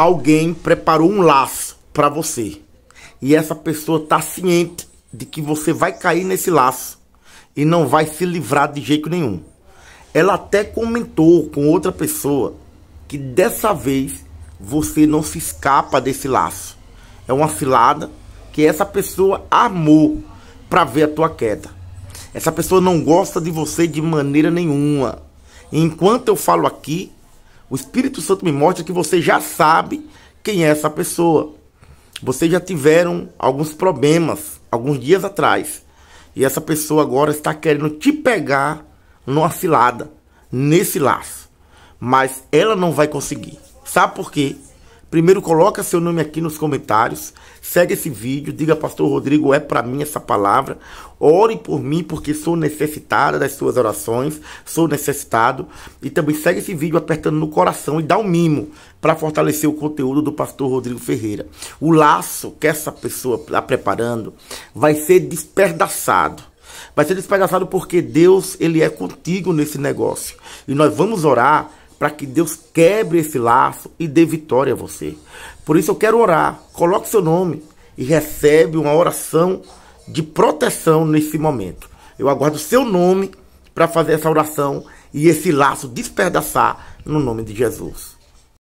alguém preparou um laço para você. E essa pessoa tá ciente de que você vai cair nesse laço e não vai se livrar de jeito nenhum. Ela até comentou com outra pessoa que dessa vez você não se escapa desse laço. É uma cilada que essa pessoa amou para ver a tua queda. Essa pessoa não gosta de você de maneira nenhuma. Enquanto eu falo aqui, o Espírito Santo me mostra que você já sabe quem é essa pessoa. Vocês já tiveram alguns problemas alguns dias atrás. E essa pessoa agora está querendo te pegar numa cilada, nesse laço. Mas ela não vai conseguir. Sabe por quê? Primeiro coloca seu nome aqui nos comentários, segue esse vídeo, diga pastor Rodrigo, é para mim essa palavra. Ore por mim porque sou necessitada das suas orações, sou necessitado e também segue esse vídeo apertando no coração e dá um mimo para fortalecer o conteúdo do pastor Rodrigo Ferreira. O laço que essa pessoa está preparando vai ser despedaçado. Vai ser despedaçado porque Deus, ele é contigo nesse negócio. E nós vamos orar para que Deus quebre esse laço e dê vitória a você. Por isso eu quero orar. Coloque seu nome e recebe uma oração de proteção nesse momento. Eu aguardo seu nome para fazer essa oração e esse laço despedaçar no nome de Jesus.